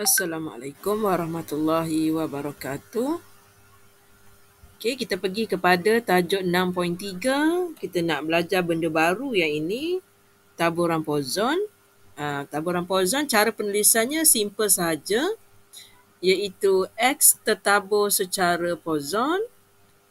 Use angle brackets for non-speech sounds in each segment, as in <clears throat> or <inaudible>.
Assalamualaikum warahmatullahi wabarakatuh. Okey, kita pergi kepada tajuk 6.3. Kita nak belajar benda baru yang ini, taburan pozon. Uh, taburan pozon cara penulisannya simple saja iaitu x tertabur secara pozon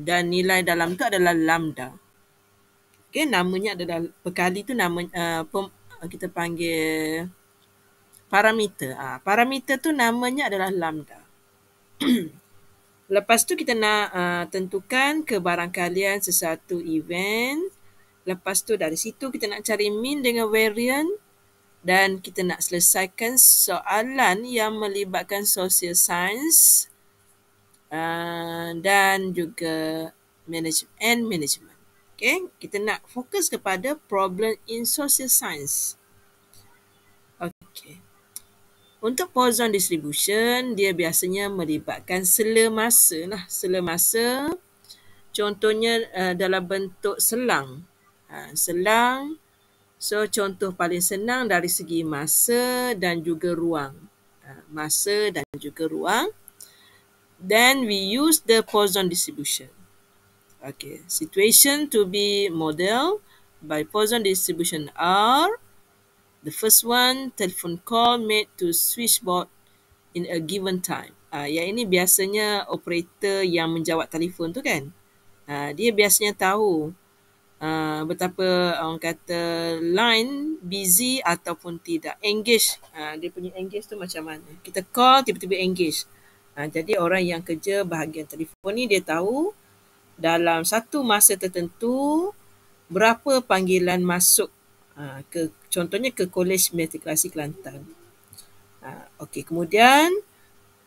dan nilai dalam tu adalah lambda. Okey, namanya adalah perkali tu nama uh, pem, ah, kita panggil parameter. Ha, parameter tu namanya adalah lambda. <clears throat> Lepas tu kita nak uh, tentukan kebarangkalian sesuatu event. Lepas tu dari situ kita nak cari mean dengan variance Dan kita nak selesaikan soalan yang melibatkan social science uh, dan juga management and management. Okay, kita nak fokus kepada problem in social science. Untuk Poisson distribution, dia biasanya melibatkan sela masa lah. Sela masa, contohnya uh, dalam bentuk selang. Ha, selang, so contoh paling senang dari segi masa dan juga ruang. Ha, masa dan juga ruang. Then we use the Poisson distribution. Okay, situation to be model by Poisson distribution R the first one telephone call made to switchboard in a given time. Uh, yang ini biasanya operator yang menjawab telefon tu kan. Uh, dia biasanya tahu uh, betapa orang kata line busy ataupun tidak. Engage. Uh, dia punya engage tu macam mana. Kita call tiba-tiba engage. Uh, jadi orang yang kerja bahagian telefon ni dia tahu dalam satu masa tertentu berapa panggilan masuk Ha, ke contohnya ke Kolej Matrikulasi Kelantan. Uh, ha, okay, kemudian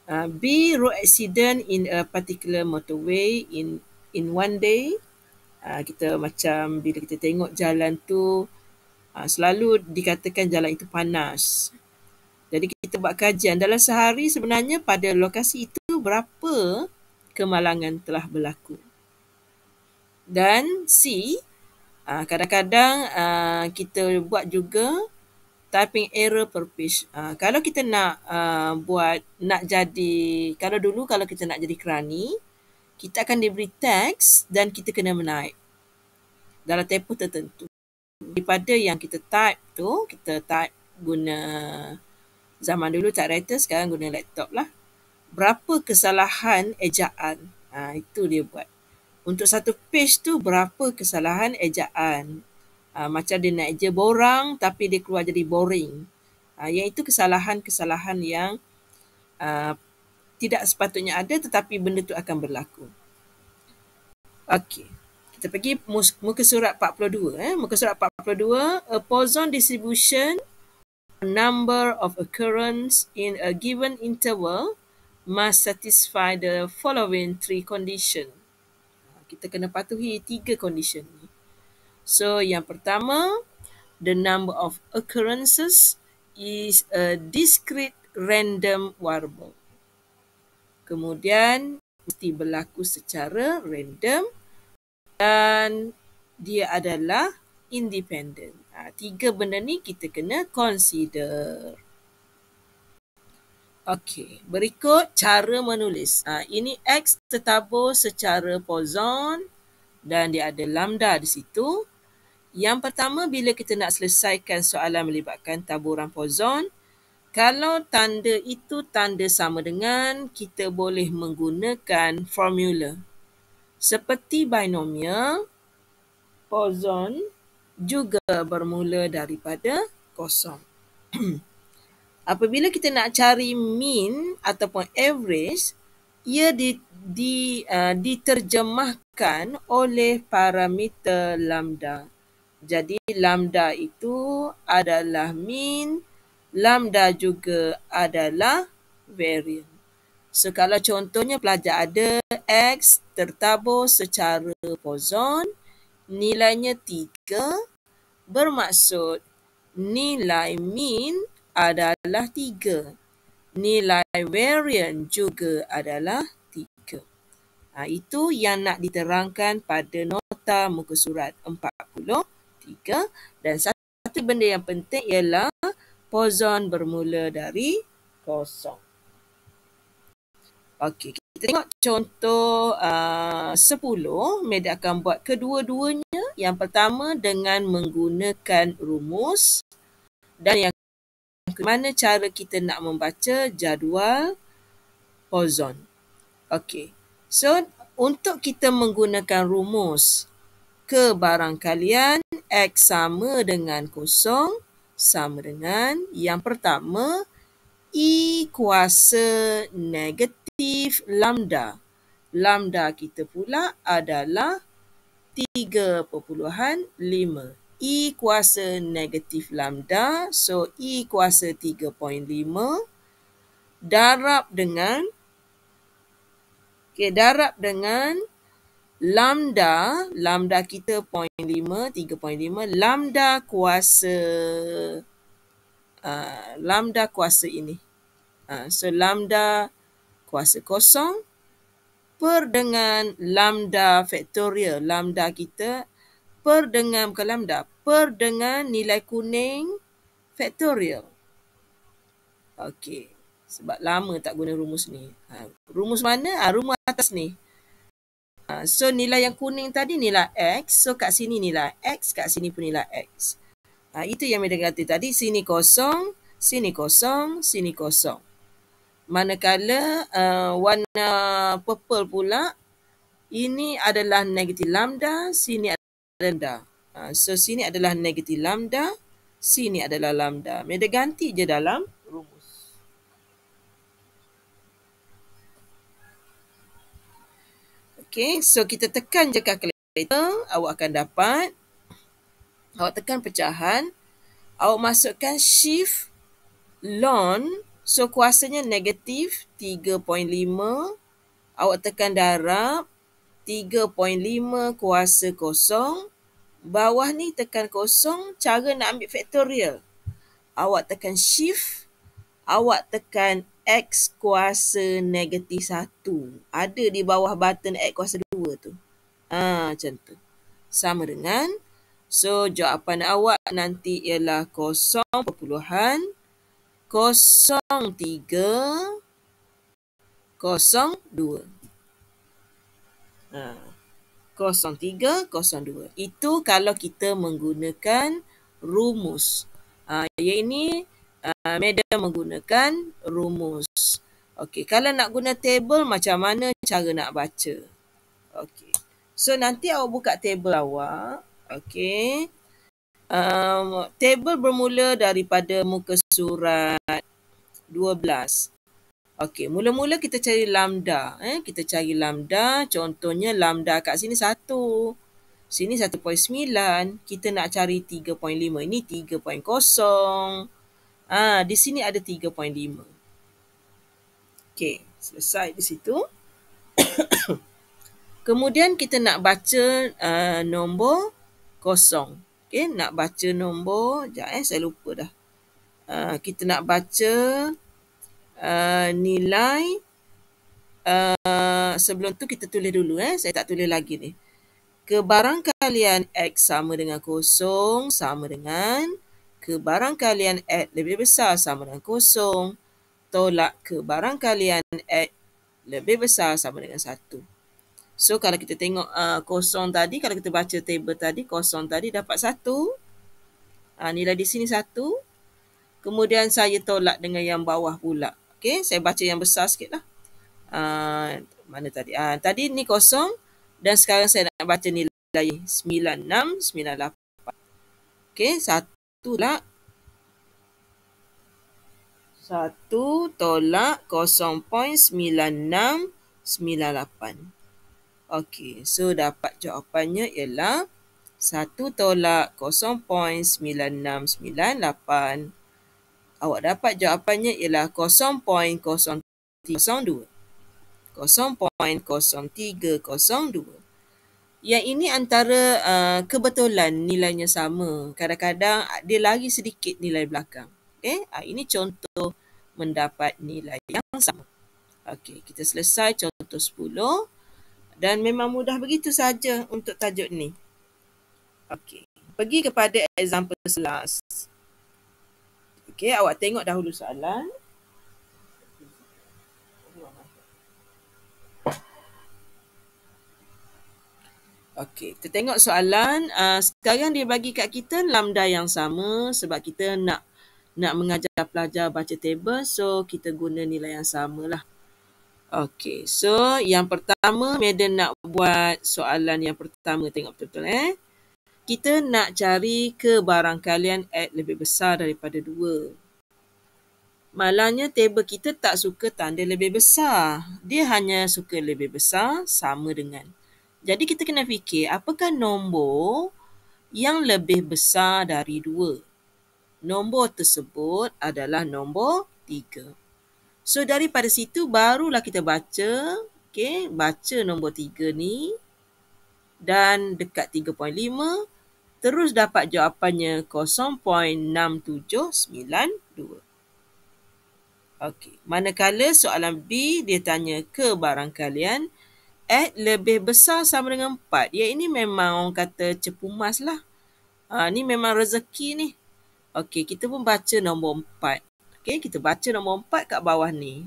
uh, B road accident in a particular motorway in in one day. Uh, kita macam bila kita tengok jalan tu uh, selalu dikatakan jalan itu panas. Jadi kita buat kajian dalam sehari sebenarnya pada lokasi itu berapa kemalangan telah berlaku. Dan C Uh, kadang-kadang uh, kita buat juga typing error per page. Uh, kalau kita nak uh, buat, nak jadi, kalau dulu kalau kita nak jadi kerani, kita akan diberi teks dan kita kena menaik dalam tempoh tertentu. Daripada yang kita type tu, kita type guna zaman dulu tak writer, sekarang guna laptop lah. Berapa kesalahan ejaan? Ha, itu dia buat untuk satu page tu berapa kesalahan ejaan. Uh, macam dia nak je borang tapi dia keluar jadi boring. Uh, yang itu kesalahan-kesalahan yang uh, tidak sepatutnya ada tetapi benda tu akan berlaku. Okey. Kita pergi muka surat 42. Eh. Muka surat 42. A Poisson distribution number of occurrence in a given interval must satisfy the following three conditions kita kena patuhi tiga condition ni. So yang pertama, the number of occurrences is a discrete random variable. Kemudian mesti berlaku secara random dan dia adalah independent. Ha, tiga benda ni kita kena consider. Okey, berikut cara menulis. Ha, ini X tertabur secara poson dan dia ada lambda di situ. Yang pertama, bila kita nak selesaikan soalan melibatkan taburan poson, kalau tanda itu tanda sama dengan, kita boleh menggunakan formula. Seperti binomial, poson juga bermula daripada kosong. <clears throat> apabila kita nak cari mean ataupun average ia di, di uh, diterjemahkan oleh parameter lambda jadi lambda itu adalah mean lambda juga adalah variance So, kalau contohnya pelajar ada X tertabur secara poisson, nilainya 3, bermaksud nilai mean adalah tiga. Nilai variant juga adalah tiga. Ha, itu yang nak diterangkan pada nota muka surat 43. Dan satu benda yang penting ialah poson bermula dari kosong. Okey, kita tengok contoh uh, 10. Media akan buat kedua-duanya. Yang pertama dengan menggunakan rumus. Dan yang mana cara kita nak membaca jadual ozon. Okey. So untuk kita menggunakan rumus ke barangkalian X sama dengan kosong sama dengan yang pertama i kuasa negatif lambda. Lambda kita pula adalah 3.5. E kuasa negatif lambda. So, E kuasa 3.5. Darab dengan. Okay, darab dengan lambda. Lambda kita 0.5, 3.5. Lambda kuasa. Uh, lambda kuasa ini. Uh, so, lambda kuasa kosong. Per dengan lambda faktorial. Lambda kita per dengan bukan lambda per dengan nilai kuning factorial Okey. Sebab lama tak guna rumus ni. Ha, rumus mana? Ha, rumus atas ni. Ha, so nilai yang kuning tadi nilai X. So kat sini nilai X. Kat sini pun nilai X. Ha, itu yang mereka kata tadi. Sini kosong. Sini kosong. Sini kosong. Manakala uh, warna purple pula. Ini adalah negatif lambda. Sini rendah. Ha, so sini adalah negatif lambda, sini adalah lambda. Dia ganti je dalam rumus. Okay, so kita tekan je itu. awak akan dapat. Awak tekan pecahan, awak masukkan shift lon. so kuasanya negatif 3.5. Awak tekan darab 3.5 kuasa kosong. Bawah ni tekan kosong. Cara nak ambil factorial. Awak tekan shift. Awak tekan X kuasa negatif 1. Ada di bawah button X kuasa 2 tu. Ha, macam tu. Sama dengan. So, jawapan awak nanti ialah kosong perpuluhan. Kosong tiga Kosong dua Ha. uh, 03, Itu kalau kita menggunakan rumus. Uh, yang ini, uh, ha, Madam menggunakan rumus. Okey, kalau nak guna table, macam mana cara nak baca? Okey. So, nanti awak buka table awak. Okey. Um, table bermula daripada muka surat 12. Okey, mula-mula kita cari lambda. Eh? Kita cari lambda, contohnya lambda kat sini satu. Sini 1.9. Kita nak cari 3.5. Ini 3.0. Ah, Di sini ada 3.5. Okey, selesai di situ. <coughs> Kemudian kita nak baca uh, nombor kosong. Okey, nak baca nombor. Sekejap eh, saya lupa dah. Uh, kita nak baca uh, nilai uh, sebelum tu kita tulis dulu eh saya tak tulis lagi ni kebarangkalian x sama dengan kosong sama dengan kebarangkalian x lebih besar sama dengan kosong tolak kebarangkalian x lebih besar sama dengan satu so kalau kita tengok uh, kosong tadi kalau kita baca table tadi kosong tadi dapat satu uh, nilai di sini satu Kemudian saya tolak dengan yang bawah pula. Okay, saya baca yang besar sikit lah. Uh, mana tadi? Uh, tadi ni kosong dan sekarang saya nak baca nilai 9698. Okay, satu lah. Satu tolak 0.9698. Okey, so dapat jawapannya ialah satu tolak 0.9698. Awak dapat jawapannya ialah 0.0302. 0.0302. Yang ini antara uh, kebetulan nilainya sama. Kadang-kadang dia lagi sedikit nilai belakang. Okay? Uh, eh, ah, ini contoh mendapat nilai yang sama. Okay, kita selesai contoh 10. Dan memang mudah begitu saja untuk tajuk ni. Okay, pergi kepada example last. Okey, awak tengok dahulu soalan. Okey, kita tengok soalan. Uh, sekarang dia bagi kat kita lambda yang sama sebab kita nak nak mengajar pelajar baca table. So, kita guna nilai yang sama lah. Okey, so yang pertama, Madam nak buat soalan yang pertama. Tengok betul-betul eh kita nak cari kebarangkalian barang add lebih besar daripada 2. Malahnya table kita tak suka tanda lebih besar. Dia hanya suka lebih besar sama dengan. Jadi kita kena fikir apakah nombor yang lebih besar dari 2. Nombor tersebut adalah nombor 3. So daripada situ barulah kita baca. Okay, baca nombor 3 ni. Dan dekat 3.5 terus dapat jawapannya 0.6792. Okey, manakala soalan B dia tanya ke barang kalian at eh, lebih besar sama dengan 4. Ya ini memang orang kata cepu mas lah. Ha, ni memang rezeki ni. Okey, kita pun baca nombor 4. Okey, kita baca nombor 4 kat bawah ni.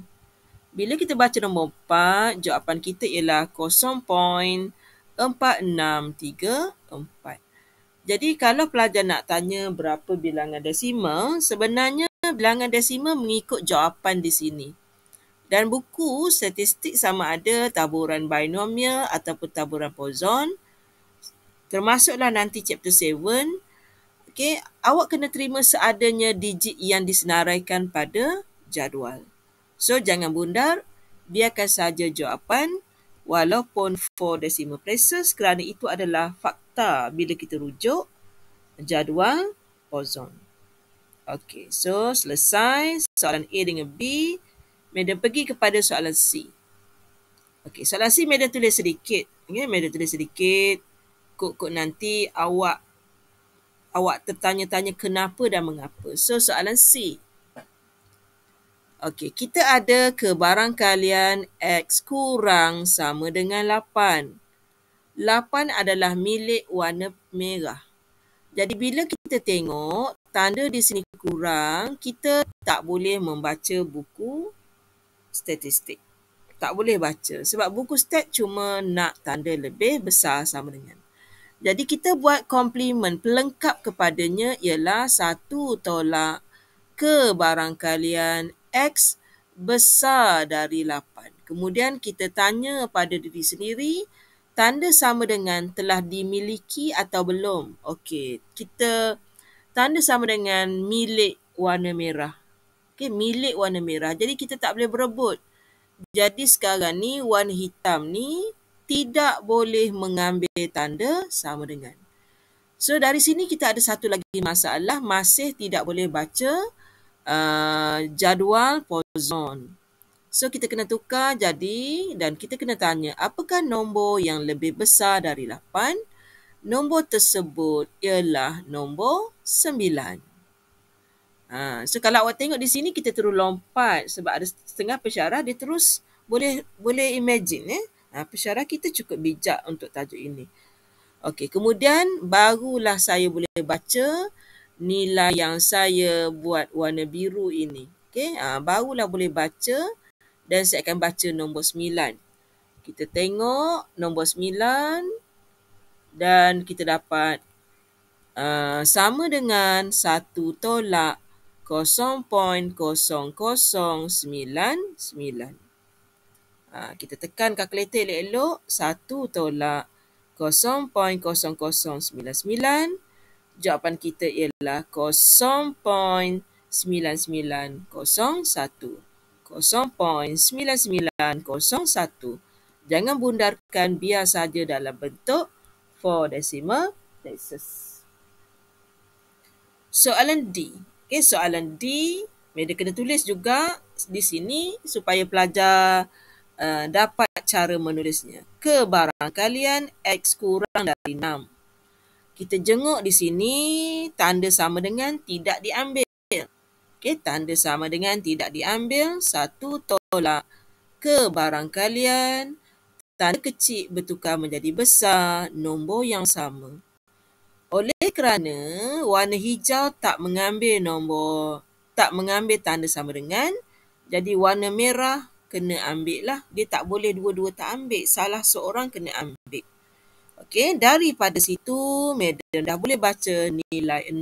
Bila kita baca nombor 4, jawapan kita ialah 0.4634. Jadi kalau pelajar nak tanya berapa bilangan desimal, sebenarnya bilangan desimal mengikut jawapan di sini. Dan buku statistik sama ada taburan binomial ataupun taburan poisson, termasuklah nanti chapter 7, okay, awak kena terima seadanya digit yang disenaraikan pada jadual. So jangan bundar, biarkan saja jawapan walaupun four decimal places kerana itu adalah fakta bila kita rujuk jadual ozon. Okey, so selesai soalan A dengan B. Medan pergi kepada soalan C. Okey, soalan C medan tulis sedikit. Okay, medan tulis sedikit. Kok-kok nanti awak awak tertanya-tanya kenapa dan mengapa. So, soalan C. Okey, kita ada kebarangkalian X kurang sama dengan 8. 8 adalah milik warna merah. Jadi bila kita tengok tanda di sini kurang, kita tak boleh membaca buku statistik. Tak boleh baca sebab buku stat cuma nak tanda lebih besar sama dengan. Jadi kita buat komplement pelengkap kepadanya ialah satu tolak kebarangkalian X besar dari 8. Kemudian kita tanya pada diri sendiri, tanda sama dengan telah dimiliki atau belum? Okey, kita tanda sama dengan milik warna merah. Okey, milik warna merah. Jadi kita tak boleh berebut. Jadi sekarang ni warna hitam ni tidak boleh mengambil tanda sama dengan. So dari sini kita ada satu lagi masalah masih tidak boleh baca uh, jadual for So kita kena tukar jadi dan kita kena tanya apakah nombor yang lebih besar dari 8? Nombor tersebut ialah nombor 9. Uh, ha, so kalau awak tengok di sini kita terus lompat sebab ada setengah pesyarah dia terus boleh boleh imagine eh. Uh, ha, pesyarah kita cukup bijak untuk tajuk ini. Okey, kemudian barulah saya boleh baca nilai yang saya buat warna biru ini. Okey, ha, barulah boleh baca dan saya akan baca nombor 9. Kita tengok nombor 9 dan kita dapat uh, sama dengan 1 tolak 0.0099. Ha, kita tekan kalkulator elok-elok 1 tolak 0.0099 jawapan kita ialah 0.9901. 0.9901. Jangan bundarkan biar saja dalam bentuk 4 decimal places. Soalan D. Okay, eh, soalan D, media kena tulis juga di sini supaya pelajar uh, dapat cara menulisnya. Kebarangkalian X kurang dari 6 kita jenguk di sini tanda sama dengan tidak diambil. Okey, tanda sama dengan tidak diambil satu tolak ke barang kalian. Tanda kecil bertukar menjadi besar, nombor yang sama. Oleh kerana warna hijau tak mengambil nombor, tak mengambil tanda sama dengan, jadi warna merah kena ambil lah. Dia tak boleh dua-dua tak ambil. Salah seorang kena ambil. Okey, daripada situ madam dah boleh baca nilai 6.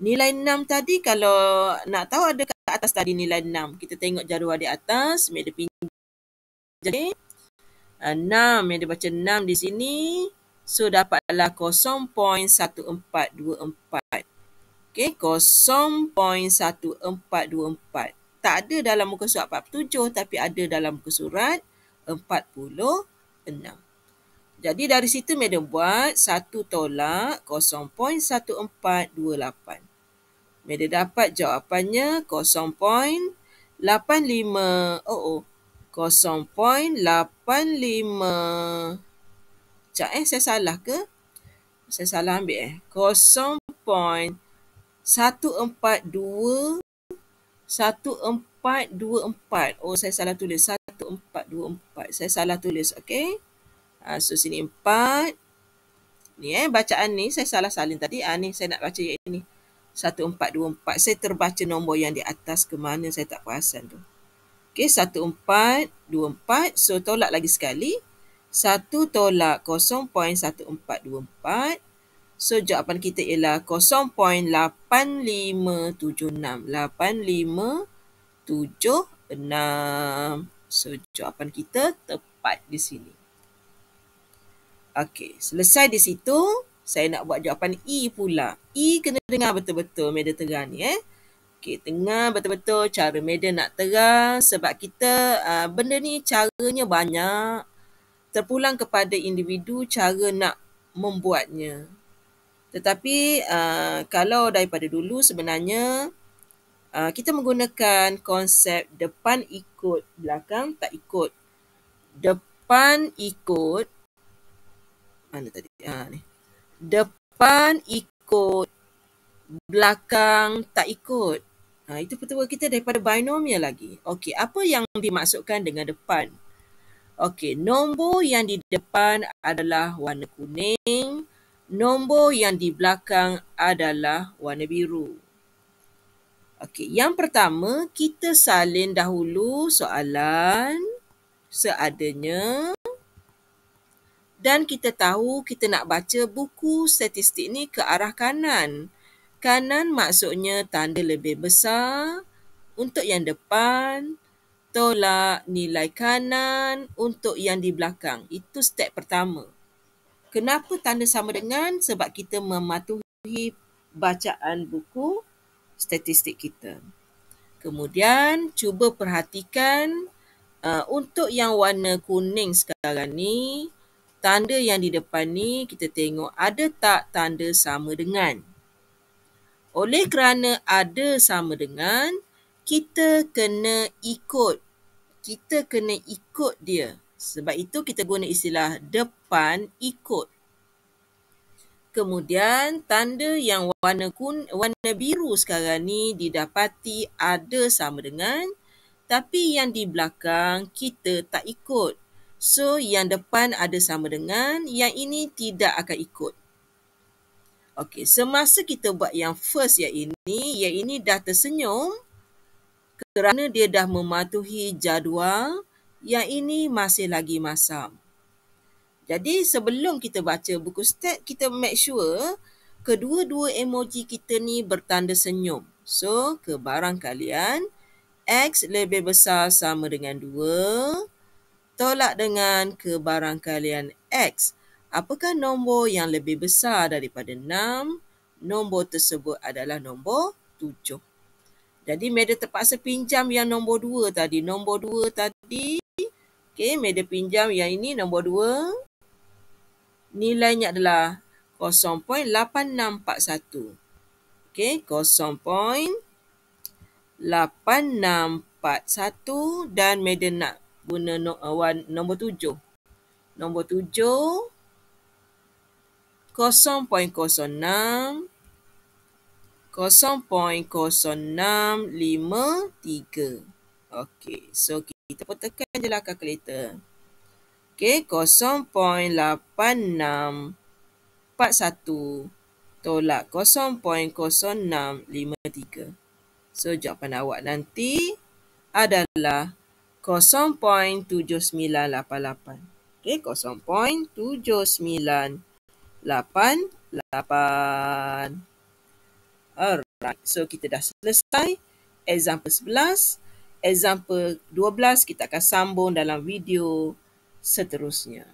Nilai 6 tadi kalau nak tahu ada kat atas tadi nilai 6. Kita tengok jadual di atas, madam pinjam. Okay. 6, madam baca 6 di sini. So dapatlah 0.1424. Okey, 0.1424. Tak ada dalam muka surat 47 tapi ada dalam muka surat 46. Jadi dari situ madam buat 1 tolak 0.1428. Madam dapat jawapannya 0.85. Oh oh. 0.85. Cak eh saya salah ke? Saya salah ambil eh. 0.142 1424. Oh saya salah tulis 1424. Saya salah tulis okey. Ha, so sini empat. Ni eh, bacaan ni saya salah salin tadi. Ha, ni saya nak baca yang ni. Satu empat dua empat. Saya terbaca nombor yang di atas ke mana saya tak perasan tu. Okey, satu empat dua empat. So tolak lagi sekali. Satu tolak kosong poin satu empat dua empat. So jawapan kita ialah kosong poin lapan lima tujuh enam. Lapan lima tujuh enam. So jawapan kita tepat di sini. Okey, selesai di situ, saya nak buat jawapan E pula. E kena dengar betul-betul meda terang ni eh. Okey, dengar betul-betul cara meda nak terang sebab kita uh, benda ni caranya banyak. Terpulang kepada individu cara nak membuatnya. Tetapi uh, kalau daripada dulu sebenarnya uh, kita menggunakan konsep depan ikut belakang tak ikut. Depan ikut mana tadi? Ha, ni. Depan ikut, belakang tak ikut. Ha, itu pertemuan kita daripada binomial lagi. Okey, apa yang dimaksudkan dengan depan? Okey, nombor yang di depan adalah warna kuning. Nombor yang di belakang adalah warna biru. Okey, yang pertama kita salin dahulu soalan seadanya dan kita tahu kita nak baca buku statistik ni ke arah kanan. Kanan maksudnya tanda lebih besar untuk yang depan, tolak nilai kanan untuk yang di belakang. Itu step pertama. Kenapa tanda sama dengan? Sebab kita mematuhi bacaan buku statistik kita. Kemudian cuba perhatikan uh, untuk yang warna kuning sekarang ni, tanda yang di depan ni kita tengok ada tak tanda sama dengan. Oleh kerana ada sama dengan, kita kena ikut. Kita kena ikut dia. Sebab itu kita guna istilah depan ikut. Kemudian tanda yang warna kun warna biru sekarang ni didapati ada sama dengan tapi yang di belakang kita tak ikut. So yang depan ada sama dengan yang ini tidak akan ikut. Okey, semasa kita buat yang first yang ini, yang ini dah tersenyum kerana dia dah mematuhi jadual, yang ini masih lagi masam. Jadi sebelum kita baca buku stat, kita make sure kedua-dua emoji kita ni bertanda senyum. So, kebarangkalian X lebih besar sama dengan 2. Tolak dengan kebarangkalian X. Apakah nombor yang lebih besar daripada 6? Nombor tersebut adalah nombor 7. Jadi Meda terpaksa pinjam yang nombor 2 tadi. Nombor 2 tadi. okay? Meda pinjam yang ini nombor 2. Nilainya adalah 0.8641. okay? 0.8641 dan Meda nak guna no, uh, nombor tujuh. Nombor tujuh, 0.06 0.0653 Okay, so kita pun tekan je lah kalkulator Okay, 0.8641 Tolak 0.0653 So, jawapan awak nanti adalah 0.8641 0.7988. Okay, 0.7988. Alright, so kita dah selesai example 11. Example 12 kita akan sambung dalam video seterusnya.